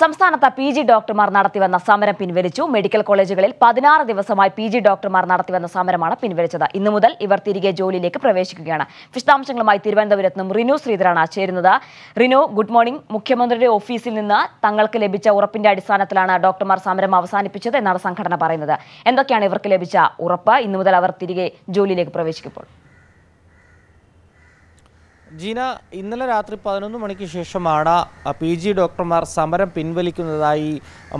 സംസ്ഥാനത്ത് P G ഡോക്ടർമാർ നടത്തിവന്ന സമരം പിൻവലിച്ചു മെഡിക്കൽ കോളേജുകളിൽ പതിനാറ് ദിവസമായി പി ജി ഡോക്ടർമാർ നടത്തിവന്ന സമരമാണ് പിൻവലിച്ചത് ഇന്നു മുതൽ ഇവർ തിരികെ ജോലിയിലേക്ക് പ്രവേശിക്കുകയാണ് വിശദാംശങ്ങളുമായി തിരുവനന്തപുരത്ത് റിനു ശ്രീധരാണ് ചേരുന്നത് റിനു ഗുഡ് മോർണിംഗ് മുഖ്യമന്ത്രിയുടെ ഓഫീസിൽ നിന്ന് തങ്ങൾക്ക് ലഭിച്ച ഉറപ്പിന്റെ അടിസ്ഥാനത്തിലാണ് ഡോക്ടർമാർ സമരം അവസാനിപ്പിച്ചത് എന്നാണ് സംഘടന പറയുന്നത് എന്തൊക്കെയാണ് ഇവർക്ക് ലഭിച്ച ഉറപ്പ് ഇന്നു മുതൽ അവർ തിരികെ ജോലിയിലേക്ക് പ്രവേശിക്കുമ്പോൾ ജീന ഇന്നലെ രാത്രി പതിനൊന്ന് മണിക്ക് ശേഷമാണ് പി ജി ഡോക്ടർമാർ സമരം പിൻവലിക്കുന്നതായി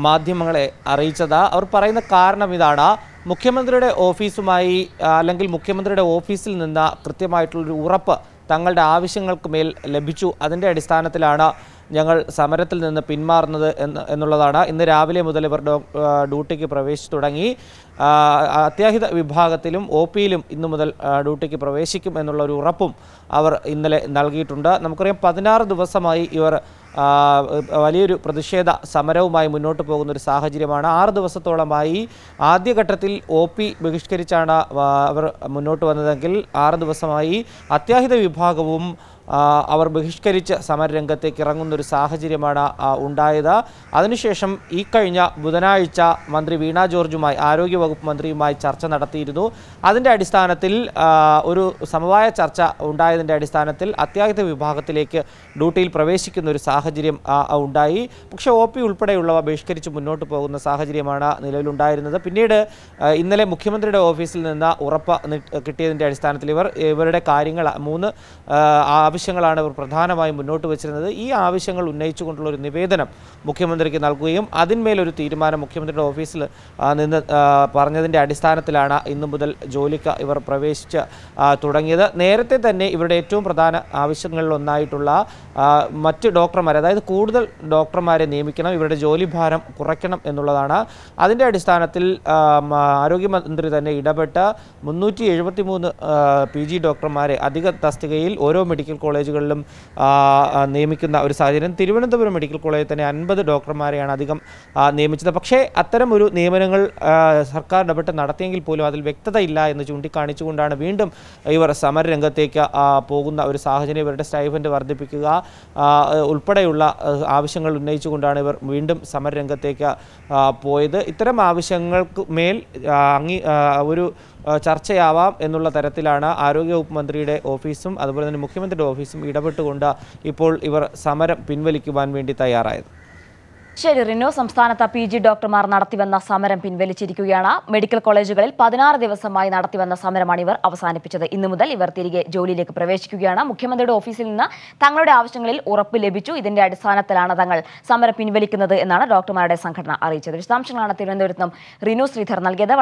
മാധ്യമങ്ങളെ അറിയിച്ചത് അവർ പറയുന്ന കാരണം ഇതാണ് മുഖ്യമന്ത്രിയുടെ ഓഫീസുമായി അല്ലെങ്കിൽ മുഖ്യമന്ത്രിയുടെ ഓഫീസിൽ നിന്ന് കൃത്യമായിട്ടുള്ളൊരു ഉറപ്പ് തങ്ങളുടെ ആവശ്യങ്ങൾക്ക് മേൽ ലഭിച്ചു അതിൻ്റെ അടിസ്ഥാനത്തിലാണ് ഞങ്ങൾ സമരത്തിൽ നിന്ന് പിന്മാറുന്നത് എന്ന് എന്നുള്ളതാണ് ഇന്ന് രാവിലെ മുതൽ ഇവർ ഡ്യൂട്ടിക്ക് പ്രവേശിച്ചു തുടങ്ങി അത്യാഹിത വിഭാഗത്തിലും ഒ പിയിലും ഇന്നു മുതൽ ഡ്യൂട്ടിക്ക് പ്രവേശിക്കും എന്നുള്ള ഒരു ഉറപ്പും അവർ ഇന്നലെ നൽകിയിട്ടുണ്ട് നമുക്കറിയാം പതിനാറ് ദിവസമായി ഇവർ വലിയൊരു പ്രതിഷേധ സമരവുമായി മുന്നോട്ട് പോകുന്ന ഒരു സാഹചര്യമാണ് ആറ് ദിവസത്തോളമായി ആദ്യഘട്ടത്തിൽ ഒ പി ബഹിഷ്കരിച്ചാണ് അവർ മുന്നോട്ട് വന്നതെങ്കിൽ ആറ് ദിവസമായി അത്യാഹിത വിഭാഗവും അവർ ബഹിഷ്കരിച്ച് സമരരംഗത്തേക്ക് ഇറങ്ങുന്നൊരു സാഹചര്യമാണ് ഉണ്ടായത് അതിനുശേഷം ഈ കഴിഞ്ഞ ബുധനാഴ്ച മന്ത്രി വീണ ജോർജുമായി ആരോഗ്യവകുപ്പ് മന്ത്രിയുമായി ചർച്ച നടത്തിയിരുന്നു അതിൻ്റെ അടിസ്ഥാനത്തിൽ ഒരു സമവായ ചർച്ച ഉണ്ടായതിൻ്റെ അടിസ്ഥാനത്തിൽ അത്യാഹിത വിഭാഗത്തിലേക്ക് ഡ്യൂട്ടിയിൽ പ്രവേശിക്കുന്ന ഒരു സാഹചര്യം സാഹചര്യം ഉണ്ടായി പക്ഷേ ഒ പി ഉൾപ്പെടെയുള്ളവ ബഹിഷ്കരിച്ച് മുന്നോട്ട് പോകുന്ന സാഹചര്യമാണ് നിലവിലുണ്ടായിരുന്നത് പിന്നീട് ഇന്നലെ മുഖ്യമന്ത്രിയുടെ ഓഫീസിൽ നിന്ന് ഉറപ്പ് കിട്ടിയതിൻ്റെ അടിസ്ഥാനത്തിൽ ഇവർ ഇവരുടെ കാര്യങ്ങൾ മൂന്ന് ആവശ്യങ്ങളാണ് ഇവർ പ്രധാനമായും മുന്നോട്ട് വച്ചിരുന്നത് ഈ ആവശ്യങ്ങൾ ഉന്നയിച്ചുകൊണ്ടുള്ള ഒരു നിവേദനം മുഖ്യമന്ത്രിക്ക് നൽകുകയും അതിന്മേലൊരു തീരുമാനം മുഖ്യമന്ത്രിയുടെ ഓഫീസിൽ നിന്ന് പറഞ്ഞതിൻ്റെ അടിസ്ഥാനത്തിലാണ് ഇന്നു മുതൽ ജോലിക്ക് ഇവർ പ്രവേശിച്ച് തുടങ്ങിയത് നേരത്തെ തന്നെ ഇവരുടെ ഏറ്റവും പ്രധാന ആവശ്യങ്ങളിലൊന്നായിട്ടുള്ള മറ്റ് ഡോക്ടർ ഡോക്ടർമാരെ അതായത് കൂടുതൽ ഡോക്ടർമാരെ നിയമിക്കണം ഇവരുടെ ജോലിഭാരം കുറയ്ക്കണം എന്നുള്ളതാണ് അതിൻ്റെ അടിസ്ഥാനത്തിൽ ആരോഗ്യമന്ത്രി തന്നെ ഇടപെട്ട മുന്നൂറ്റി എഴുപത്തി മൂന്ന് പി ജി ഡോക്ടർമാരെ അധിക തസ്തികയിൽ ഓരോ മെഡിക്കൽ കോളേജുകളിലും നിയമിക്കുന്ന ഒരു സാഹചര്യം തിരുവനന്തപുരം മെഡിക്കൽ കോളേജിൽ തന്നെ അൻപത് ഡോക്ടർമാരെയാണ് അധികം നിയമിച്ചത് പക്ഷേ അത്തരം ഒരു നിയമനങ്ങൾ സർക്കാർ ഇടപെട്ട് നടത്തിയെങ്കിൽ പോലും അതിൽ വ്യക്തത ഇല്ല എന്ന് ചൂണ്ടിക്കാണിച്ചുകൊണ്ടാണ് വീണ്ടും ഇവർ സമരരംഗത്തേക്ക് പോകുന്ന ഒരു സാഹചര്യം ഇവരുടെ സ്റ്റൈഫൻഡ് വർദ്ധിപ്പിക്കുക ഉൾപ്പെടെ ഉൾപ്പെടെയുള്ള ആവശ്യങ്ങൾ ഉന്നയിച്ചുകൊണ്ടാണ് ഇവർ വീണ്ടും സമരരംഗത്തേക്ക് പോയത് ഇത്തരം ആവശ്യങ്ങൾക്ക് മേൽ അംഗീ ഒരു ചർച്ചയാവാം എന്നുള്ള തരത്തിലാണ് ആരോഗ്യവകുപ്പ് മന്ത്രിയുടെ ഓഫീസും അതുപോലെ തന്നെ മുഖ്യമന്ത്രിയുടെ ഓഫീസും ഇടപെട്ടുകൊണ്ട് ഇപ്പോൾ ഇവർ സമരം പിൻവലിക്കുവാൻ വേണ്ടി തയ്യാറായത് ശരി റിനു സംസ്ഥാനത്ത് പി ജി ഡോക്ടർമാർ നടത്തിവന്ന സമരം പിൻവലിച്ചിരിക്കുകയാണ് മെഡിക്കൽ കോളേജുകളിൽ പതിനാറ് ദിവസമായി നടത്തിവന്ന സമരമാണ് ഇവർ അവസാനിപ്പിച്ചത് ഇന്നു മുതൽ ഇവർ തിരികെ ജോലിയിലേക്ക് പ്രവേശിക്കുകയാണ് മുഖ്യമന്ത്രിയുടെ ഓഫീസിൽ നിന്ന് തങ്ങളുടെ ആവശ്യങ്ങളിൽ ഉറപ്പ് ലഭിച്ചു ഇതിന്റെ അടിസ്ഥാനത്തിലാണ് തങ്ങൾ സമരം പിൻവലിക്കുന്നത് എന്നാണ് ഡോക്ടർമാരുടെ സംഘടന അറിയിച്ചത് വിശദാംശങ്ങളാണ് തിരുവനന്തപുരത്തും റിനു ശ്രീധർ നൽകിയത്